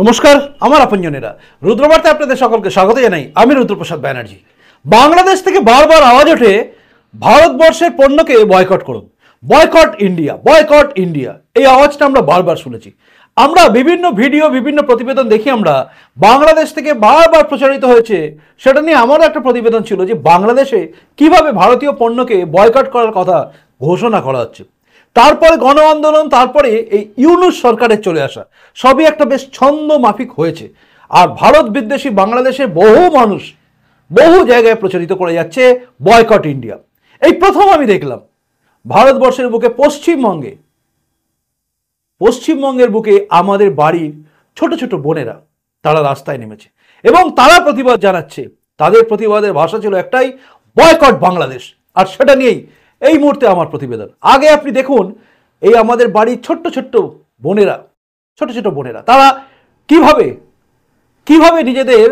নমস্কার আমার আপনজনেরা রুদ্রবার্তায় আপনাদের সকলকে স্বাগত জানাই আমি রুদ্রপ্রসাদ ব্যানার্জি বাংলাদেশ থেকে বারবার আওয়াজ ওঠে ভারতবর্ষের পণ্যকে বয়কট করুন বয়কট ইন্ডিয়া বয়কট ইন্ডিয়া এই আওয়াজটা আমরা বারবার শুনেছি আমরা বিভিন্ন ভিডিও বিভিন্ন প্রতিবেদন দেখি আমরা বাংলাদেশ থেকে বারবার প্রচারিত হয়েছে সেটা নিয়ে আমারও একটা প্রতিবেদন ছিল যে বাংলাদেশে কিভাবে ভারতীয় পণ্যকে বয়কট করার কথা ঘোষণা করা হচ্ছে তারপরে গণ আন্দোলন তারপরে এই ইউনুস সরকারের চলে আসা সবই একটা বেশ ছন্দ মাফিক হয়েছে আর ভারত বিদ্বেষী বাংলাদেশে বহু মানুষ বহু জায়গায় প্রচারিত করে যাচ্ছে বয়কট ইন্ডিয়া এই প্রথম আমি দেখলাম ভারতবর্ষের বুকে পশ্চিমবঙ্গে পশ্চিমবঙ্গের বুকে আমাদের বাড়ির ছোট ছোট বোনেরা তারা রাস্তায় নেমেছে এবং তারা প্রতিবাদ জানাচ্ছে তাদের প্রতিবাদের ভাষা ছিল একটাই বয়কট বাংলাদেশ আর সেটা নিয়েই এই মুহূর্তে আমার প্রতিবেদন আগে আপনি দেখুন এই আমাদের বাড়ির ছোট্ট ছোট্ট বোনেরা ছোট ছোট বোনেরা তারা কিভাবে কিভাবে নিজেদের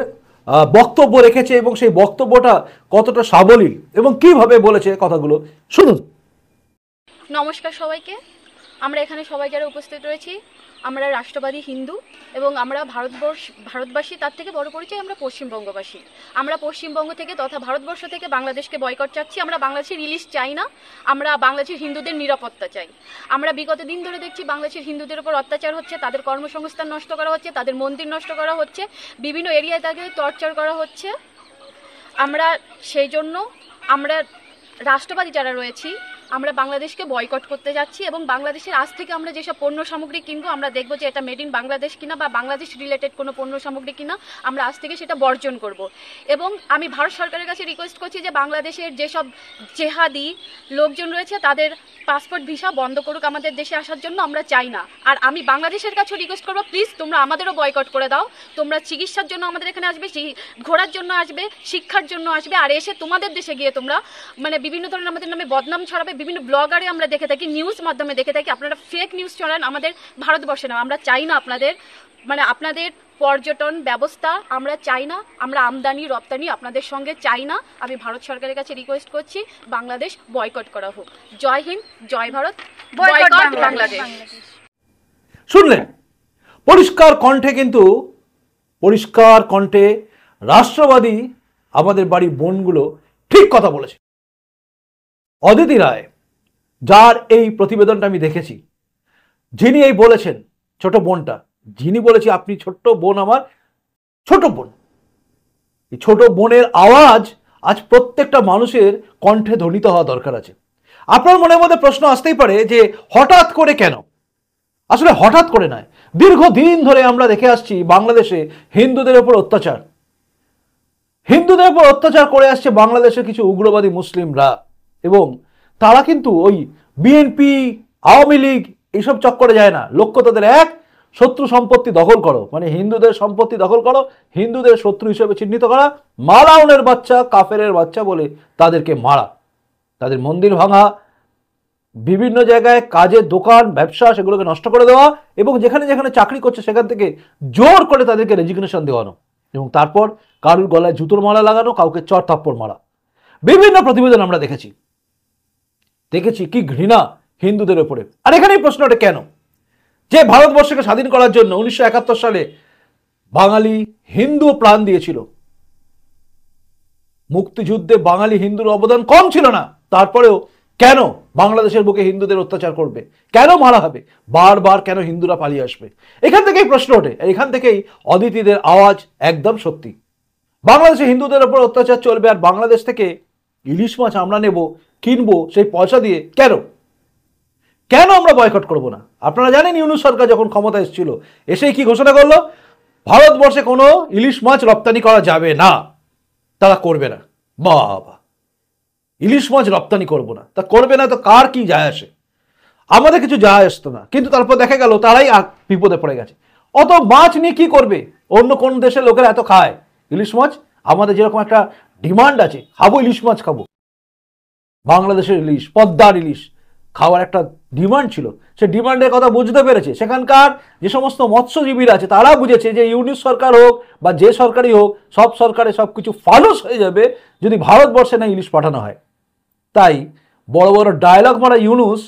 বক্তব্য রেখেছে এবং সেই বক্তব্যটা কতটা সাবলীল এবং কিভাবে বলেছে কথাগুলো শুনুন নমস্কার সবাইকে আমরা এখানে সবাই যারা উপস্থিত রয়েছি আমরা রাষ্ট্রবাদী হিন্দু এবং আমরা ভারতবর্ষ ভারতবাসী তার থেকে বড় পরিচয় আমরা পশ্চিমবঙ্গবাসী আমরা পশ্চিমবঙ্গ থেকে তথা ভারতবর্ষ থেকে বাংলাদেশকে বয়কট চাচ্ছি আমরা বাংলাদেশের রিলিজ চাই না আমরা বাংলাদেশের হিন্দুদের নিরাপত্তা চাই আমরা বিগত দিন ধরে দেখছি বাংলাদেশের হিন্দুদের উপর অত্যাচার হচ্ছে তাদের কর্মসংস্থান নষ্ট করা হচ্ছে তাদের মন্দির নষ্ট করা হচ্ছে বিভিন্ন এরিয়ায় তাকে টর্চার করা হচ্ছে আমরা সেই জন্য আমরা রাষ্ট্রবাদী যারা রয়েছি আমরা বাংলাদেশকে বয়কট করতে যাচ্ছি এবং বাংলাদেশের আজ থেকে আমরা যেসব পণ্য সামগ্রী কিনবো আমরা দেখবো যে এটা মেড ইন বাংলাদেশ কিনা বা বাংলাদেশ রিলেটেড কোনো পণ্য সামগ্রী কিনা আমরা আজ থেকে সেটা বর্জন করব এবং আমি ভারত সরকারের কাছে রিকোয়েস্ট করছি যে বাংলাদেশের যেসব জেহাদি লোকজন রয়েছে তাদের পাসপোর্ট ভিসা বন্ধ করুক আমাদের দেশে আসার জন্য আমরা চাই না আর আমি বাংলাদেশের কাছে রিকোয়েস্ট করবো প্লিজ তোমরা আমাদেরও বয়কট করে দাও তোমরা চিকিৎসার জন্য আমাদের এখানে আসবে ঘোরার জন্য আসবে শিক্ষার জন্য আসবে আর এসে তোমাদের দেশে গিয়ে তোমরা মানে বিভিন্ন ধরনের আমাদের নামে বদনাম ছড়াবে বিভিন্ন ব্লগারে আমরা দেখে থাকি নিউজ মাধ্যমে দেখে থাকি আপনারা ফেক নিউজ চলেন আমাদের ভারতবর্ষে না আমরা চাই না আপনাদের মানে আপনাদের পর্যটন ব্যবস্থা আমরা চাই না আমরা আমদানি রপ্তানি আপনাদের সঙ্গে চাই না আমি ভারত সরকারের কাছে রিকোয়েস্ট করছি বাংলাদেশ বয়কট করা হোক জয় হিন্দ জয় ভারত বাংলাদেশ শুনলেন পরিষ্কার কণ্ঠে কিন্তু পরিষ্কার কণ্ঠে রাষ্ট্রবাদী আমাদের বাড়ি বোনগুলো ঠিক কথা বলেছে অদিতি রায় যার এই প্রতিবেদনটা আমি দেখেছি যিনি এই বলেছেন ছোট বোনটা যিনি বলেছি আপনি ছোট্ট বোন আমার ছোট বোন এই ছোট বোনের আওয়াজ আজ প্রত্যেকটা মানুষের কণ্ঠে ধ্বনিত হওয়া দরকার আছে আপনার মনের মধ্যে প্রশ্ন আসতেই পারে যে হঠাৎ করে কেন আসলে হঠাৎ করে নয় দীর্ঘদিন ধরে আমরা দেখে আসছি বাংলাদেশে হিন্দুদের ওপর অত্যাচার হিন্দুদের ওপর অত্যাচার করে আসছে বাংলাদেশের কিছু উগ্রবাদী মুসলিমরা এবং তারা কিন্তু ওই বিএনপি আওয়ামী লীগ এইসব চক্করে যায় না লক্ষ্য তাদের এক শত্রু সম্পত্তি দখল করো মানে হিন্দুদের সম্পত্তি দখল করো হিন্দুদের শত্রু হিসেবে চিহ্নিত করা মালাউনের বাচ্চা কাফেরের বাচ্চা বলে তাদেরকে মারা তাদের মন্দির ভাঙা বিভিন্ন জায়গায় কাজে দোকান ব্যবসা সেগুলোকে নষ্ট করে দেওয়া এবং যেখানে যেখানে চাকরি করছে সেখান থেকে জোর করে তাদেরকে রেজিগনেশন দেওয়ানো এবং তারপর কারুর গলায় জুতোর মালা লাগানো কাউকে চর থাপ্পড় মারা বিভিন্ন প্রতিবেদন আমরা দেখেছি দেখেছি কি ঘৃণা হিন্দুদের ওপরে আর এখানেই প্রশ্নটা কেন যে ভারতবর্ষকে স্বাধীন করার জন্য উনিশশো সালে বাঙালি হিন্দু প্রাণ দিয়েছিল মুক্তিযুদ্ধে বাঙালি হিন্দুর অবদান কম ছিল না তারপরেও কেন বাংলাদেশের বুকে হিন্দুদের অত্যাচার করবে কেন মারা হবে বারবার কেন হিন্দুরা পালিয়ে আসবে এখান থেকেই প্রশ্ন ওঠে এখান থেকেই অদিতিদের আওয়াজ একদম সত্যি বাংলাদেশে হিন্দুদের ওপর অত্যাচার চলবে আর বাংলাদেশ থেকে ইলিশ মাছ আমরা নেব কিনবো সেই পয়সা দিয়ে কেন কেন আমরা বয়কট করব না আপনারা জানেন ইউনুস সরকার যখন ক্ষমতা এসেছিল এসেই কি ঘোষণা করলো ভারতবর্ষে কোনো ইলিশ মাছ রপ্তানি করা যাবে না তারা করবে না বাবা ইলিশ মাছ রপ্তানি করব না তা করবে না তো কার কি যায় আসে আমাদের কিছু যায় আসতো না কিন্তু তারপর দেখা গেল তারাই বিপদে পড়ে গেছে অত মাছ নিয়ে কি করবে অন্য কোন দেশের লোকেরা এত খায় ইলিশ মাছ আমাদের যেরকম একটা ডিমান্ড আছে খাবো ইলিশ মাছ খাবো বাংলাদেশের ইলিশ পদ্মার ইলিশ খাওয়ার একটা ডিমান্ড ছিল সে ডিমান্ডের কথা বুঝতে পেরেছে সেখানকার যে সমস্ত মৎস্যজীবীরা আছে তারা বুঝেছে যে ইউনিট সরকার হোক বা যে সরকারই হোক সব সরকারে সব কিছু ফালস হয়ে যাবে যদি ভারতবর্ষে না ইলিশ পাঠানো হয় তাই বড় বড় ডায়লগ মারা ইউনুস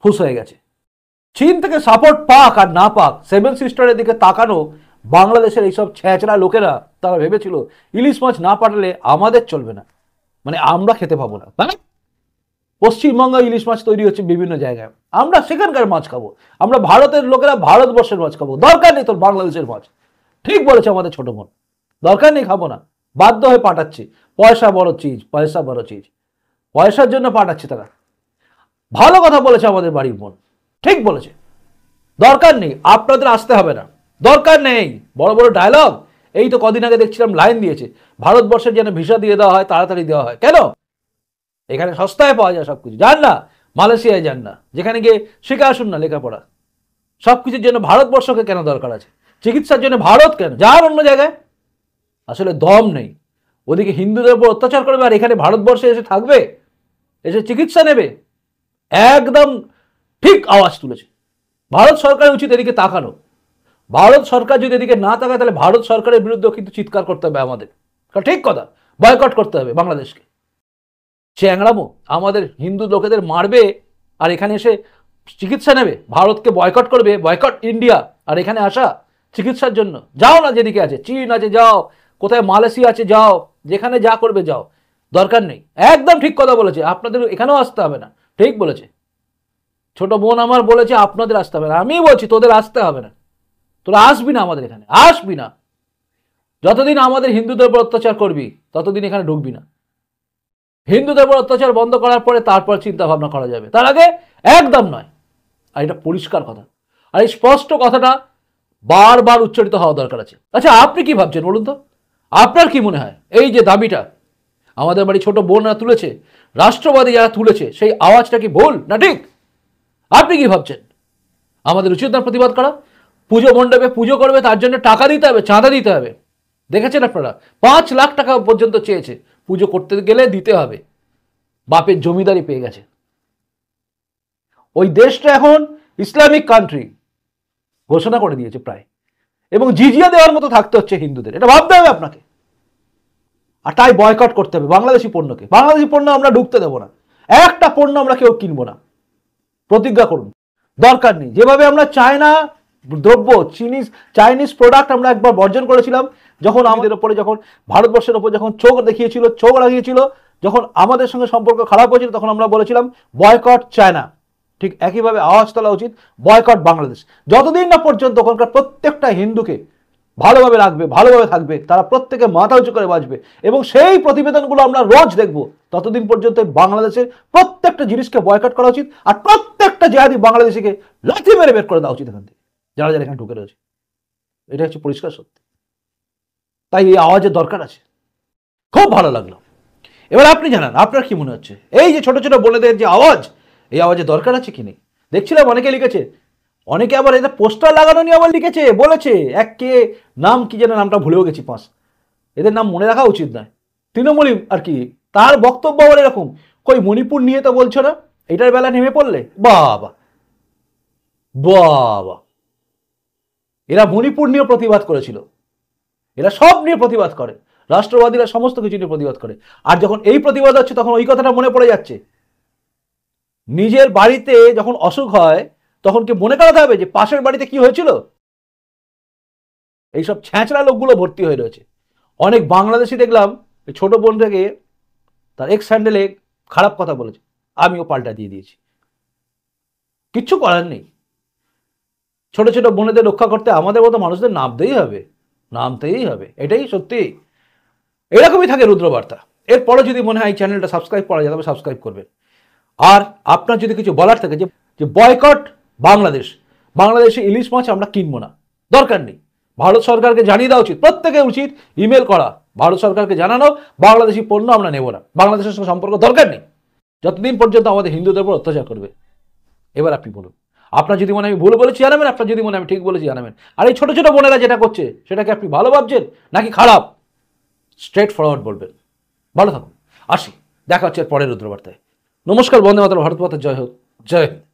ফুস হয়ে গেছে চীন থেকে সাপোর্ট পাক আর না পাক সেভেন সিস্টারের দিকে তাকানো বাংলাদেশের এইসব ছ্যাঁচড়া লোকেরা তারা ভেবেছিল ইলিশ মাছ না পাঠালে আমাদের চলবে না মানে আমরা খেতে পাবো না তাই মানে পশ্চিমবঙ্গে ইলিশ মাছ তৈরি হচ্ছে বিভিন্ন জায়গায় আমরা সেখানকার মাছ খাবো আমরা ভারতের লোকেরা ভারতবর্ষের মাছ খাবো দরকার নেই তোর বাংলাদেশের মাছ ঠিক বলেছে আমাদের ছোট বোন দরকার নেই খাবো না বাধ্য হয়ে পাঠাচ্ছি পয়সা বড় চিজ পয়সা বড় চিজ পয়সার জন্য পাঠাচ্ছে তারা ভালো কথা বলেছে আমাদের বাড়ির বোন ঠিক বলেছে দরকার নেই আপনাদের আসতে হবে না দরকার নেই বড় বড় ডায়লগ এই তো কদিন আগে দেখছিলাম লাইন দিয়েছে ভারতবর্ষের যেন ভিসা দিয়ে দেওয়া হয় তাড়াতাড়ি দেওয়া হয় কেন এখানে সস্তায় পাওয়া যায় সব কিছু যান না মালয়েশিয়ায় যান না যেখানে গিয়ে শিখে আসুন না লেখাপড়া সব কিছুর জন্য ভারতবর্ষকে কেন দরকার আছে চিকিৎসার জন্য ভারত কেন যার অন্য জায়গায় আসলে দম নেই ওদিকে হিন্দুদের উপর অত্যাচার করবে আর এখানে ভারতবর্ষে এসে থাকবে এসে চিকিৎসা নেবে একদম ঠিক আওয়াজ তুলেছে ভারত সরকারের উচিত এদিকে তাকানো ভারত সরকার যদি এদিকে না তাকায় তাহলে ভারত সরকারের বিরুদ্ধেও কিন্তু চিৎকার করতে হবে আমাদের ঠিক কথা বয়কট করতে হবে বাংলাদেশকে চ্যাংড়ামো আমাদের হিন্দু লোকেদের মারবে আর এখানে এসে চিকিৎসা নেবে ভারতকে বয়কট করবে বয়কট ইন্ডিয়া আর এখানে আসা চিকিৎসার জন্য যাও না যেদিকে আছে চীন আছে যাও কোথায় মালয়েশিয়া আছে যাও যেখানে যা করবে যাও দরকার নেই একদম ঠিক কথা বলেছে আপনাদের এখানেও আসতে হবে না ঠিক বলেছে ছোট বোন আমার বলেছে আপনাদের আসতে হবে না আমি বলছি তোদের আসতে হবে না তোরা আসবি না আমাদের এখানে আসবি না যতদিন আমাদের হিন্দুদের উপর অত্যাচার করবি ততদিন এখানে ঢুকবি না হিন্দুদের উপর অত্যাচার বন্ধ করার পরে তারপর চিন্তা ভাবনা করা যাবে তার আগে একদম নয় আর এটা পরিষ্কার কথা আর এই স্পষ্ট কথাটা বারবার উচ্চারিত হওয়া দরকার আছে আচ্ছা আপনি কি ভাবছেন বলুন তো আপনার কি মনে হয় এই যে দাবিটা আমাদের বাড়ি ছোট বোনরা তুলেছে রাষ্ট্রবাদী যারা তুলেছে সেই আওয়াজটা কি ভুল না ঠিক আপনি কি ভাবছেন আমাদের উচিত না প্রতিবাদ করা পুজো মণ্ডপে পুজো করবে তার জন্য টাকা দিতে হবে চাঁদা দিতে হবে দেখেছেন আপনারা পাঁচ লাখ টাকা পর্যন্ত চেয়েছে পুজো করতে গেলে দিতে হবে বাপের জমিদারি পেয়ে গেছে ওই দেশটা এখন ইসলামিক কান্ট্রি ঘোষণা করে দিয়েছে প্রায় এবং জিজিয়া দেওয়ার মতো থাকতে হচ্ছে হিন্দুদের এটা ভাবতে হবে আপনাকে আর তাই বয়কট করতে হবে বাংলাদেশি পণ্যকে বাংলাদেশি পণ্য আমরা ঢুকতে দেবো না একটা পণ্য আমরা কেউ কিনবো না প্রতিজ্ঞা করুন দরকার নেই যেভাবে আমরা চায়না দ্রব্য চিনিজ চাইনিজ প্রোডাক্ট আমরা একবার বর্জন করেছিলাম যখন আমাদের ওপরে যখন ভারতবর্ষের ওপর যখন চোখ দেখিয়েছিল চোখ লাগিয়েছিল যখন আমাদের সঙ্গে সম্পর্ক খারাপ হয়েছিল তখন আমরা বলেছিলাম বয়কট চায়না ঠিক একইভাবে আওয়াজ তোলা উচিত বয়কট বাংলাদেশ যতদিন না পর্যন্ত ওখানকার প্রত্যেকটা হিন্দুকে ভালোভাবে রাখবে ভালোভাবে থাকবে তারা প্রত্যেকে মাথা উঁচু করে বাঁচবে এবং সেই প্রতিবেদনগুলো আমরা রোজ দেখব ততদিন পর্যন্ত বাংলাদেশের প্রত্যেকটা জিনিসকে বয়কট করা উচিত আর প্রত্যেকটা জেহাদি বাংলাদেশিকে লাথি মেরে বের করে দেওয়া উচিত এখান থেকে যারা যারা এখানে ঢুকে রয়েছে এটা হচ্ছে পরিষ্কার সত্যি তাই এই আওয়াজের দরকার আছে খুব ভালো লাগলো এবার আপনি জানান আপনার কি মনে হচ্ছে এই যে ছোট ছোট দেয় যে আওয়াজ এই আওয়াজের দরকার আছে কি নেই দেখছিলাম অনেকে লিখেছে অনেকে আবার এটা পোস্টার লাগানো নিয়ে আবার লিখেছে বলেছে এক কে নাম কি যেন নামটা ভুলেও গেছি পাঁচ এদের নাম মনে রাখা উচিত নয় তৃণমূলী আর কি তার বক্তব্য আবার এরকম কই মণিপুর নিয়ে তো বলছো না এটার বেলা নেমে পড়লে বাবা বাবা এরা মণিপুর নিয়ে প্রতিবাদ করেছিল এরা সব নিয়ে প্রতিবাদ করে রাষ্ট্রবাদীরা সমস্ত কিছু নিয়ে প্রতিবাদ করে আর যখন এই প্রতিবাদ হচ্ছে তখন ওই কথাটা মনে পড়ে যাচ্ছে নিজের বাড়িতে যখন অসুখ হয় তখন কি মনে করাতে হবে যে পাশের বাড়িতে কি হয়েছিল এইসব ছ্যাঁচড়া লোকগুলো ভর্তি হয়ে রয়েছে অনেক বাংলাদেশি দেখলাম ছোট থেকে তার এক্স স্যান্ডেলে খারাপ কথা বলেছে আমিও পাল্টা দিয়ে দিয়েছি কিচ্ছু করার নেই ছোট ছোট বোনেদের রক্ষা করতে আমাদের মতো মানুষদের নামতেই হবে নামতেই হবে এটাই সত্যি এরকমই থাকে রুদ্রবার্তা এরপরে যদি মনে হয় চ্যানেলটা সাবস্ক্রাইব করা যায় তবে সাবস্ক্রাইব করবেন আর আপনার যদি কিছু বলার থাকে যে বয়কট বাংলাদেশ বাংলাদেশে ইলিশ মাছ আমরা কিনবো না দরকার নেই ভারত সরকারকে জানিয়ে দেওয়া উচিত প্রত্যেকে উচিত ইমেল করা ভারত সরকারকে জানানো বাংলাদেশি পণ্য আমরা নেব না বাংলাদেশের সঙ্গে সম্পর্ক দরকার নেই যতদিন পর্যন্ত আমাদের হিন্দুদের উপর অত্যাচার করবে এবার আপনি বলুন আপনার যদি মনে আমি ভুল বলেছি জানাবেন আপনার যদি মনে আমি ঠিক বলেছি জানাবেন আর এই ছোটো ছোটো বোনেরা যেটা করছে সেটাকে আপনি ভালো ভাবছেন নাকি খারাপ স্ট্রেট ফরওয়ার্ড বলবেন ভালো থাকুন আসি দেখা হচ্ছে এর পরের রুদ্রবার্তায় নমস্কার বন্দে মাতার ভারত মাতার জয় হোক জয় হিন্দ